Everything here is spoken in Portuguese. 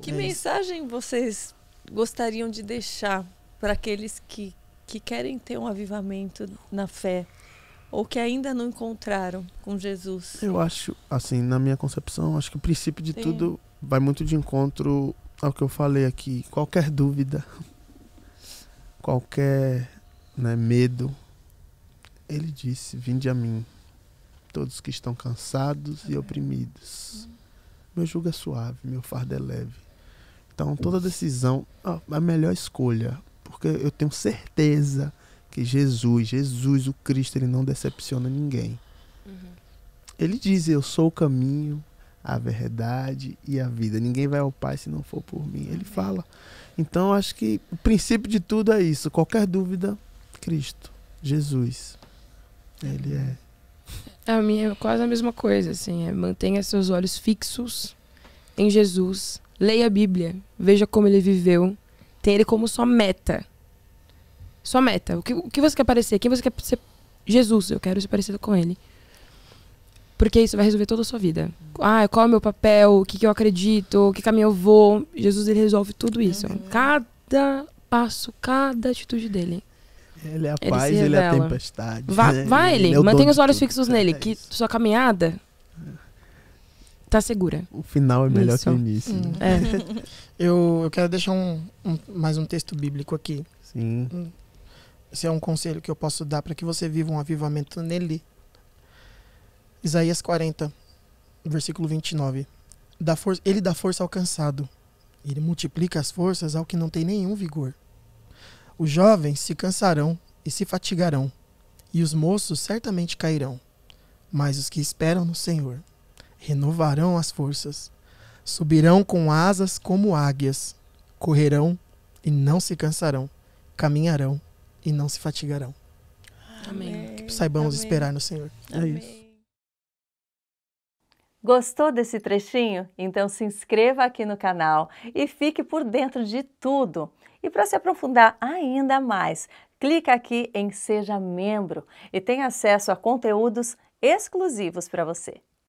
Que é mensagem vocês gostariam de deixar para aqueles que, que querem ter um avivamento na fé ou que ainda não encontraram com Jesus? Eu acho, assim, na minha concepção, acho que o princípio de Sim. tudo vai muito de encontro ao que eu falei aqui. Qualquer dúvida, qualquer né, medo, ele disse: Vinde a mim, todos que estão cansados e oprimidos, meu jugo é suave, meu fardo é leve. Então, toda decisão, a melhor escolha, porque eu tenho certeza que Jesus, Jesus, o Cristo, ele não decepciona ninguém. Uhum. Ele diz: Eu sou o caminho, a verdade e a vida. Ninguém vai ao Pai se não for por mim. Ele fala. Então, acho que o princípio de tudo é isso. Qualquer dúvida, Cristo, Jesus. Ele é a minha é quase a mesma coisa, assim. É, mantenha seus olhos fixos em Jesus. Leia a Bíblia. Veja como ele viveu. Tem ele como sua meta. Sua meta. O que, o que você quer parecer? Quem você quer ser? Jesus. Eu quero ser parecido com ele. Porque isso vai resolver toda a sua vida. Ah, qual é o meu papel? O que, que eu acredito? que caminho eu vou? Jesus, ele resolve tudo isso. Uhum. Cada passo, cada atitude dele. Ele é a ele paz, ele é a tempestade. Vá, ele, né? ele é mantenha os olhos fixos é nele, que sua caminhada tá segura. O final é melhor isso. que o início. Hum. Né? É. eu, eu quero deixar um, um, mais um texto bíblico aqui. Sim. Hum. Esse é um conselho que eu posso dar para que você viva um avivamento nele. Isaías 40, versículo 29. Dá for ele dá força ao cansado. Ele multiplica as forças ao que não tem nenhum vigor. Os jovens se cansarão e se fatigarão, e os moços certamente cairão. Mas os que esperam no Senhor renovarão as forças, subirão com asas como águias, correrão e não se cansarão, caminharão e não se fatigarão. Amém. Que saibamos Amém. esperar no Senhor. É Amém. isso. Gostou desse trechinho? Então se inscreva aqui no canal e fique por dentro de tudo. E para se aprofundar ainda mais, clica aqui em Seja Membro e tem acesso a conteúdos exclusivos para você.